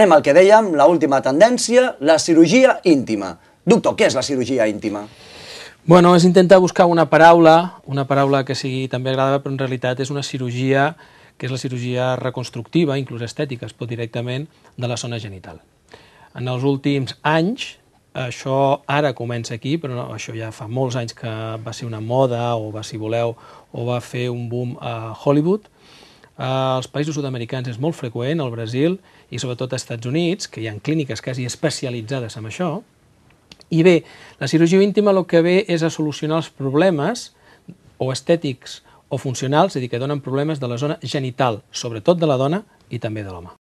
Anem al que dèiem, l'última última tendència, la cirurgia íntima. Doctor, què és la cirurgia íntima? Bueno, és intentar buscar una paraula, una paraula que sigui també agradable, però en realitat és una cirurgia que és la cirurgia reconstructiva, inclús estètica, es pot directament, de la zona genital. En els últims anys, això ara comença aquí, però no, això ja fa molts anys que va ser una moda, o va, si voleu, o va fer un boom a Hollywood, Eh, als països sud-americans és molt freqüent, al Brasil i sobretot als Estats Units, que hi ha clíniques quasi especialitzades en això. I bé, la cirurgia íntima el que ve és a solucionar els problemes o estètics o funcionals, és a dir, que donen problemes de la zona genital, sobretot de la dona i també de l'home.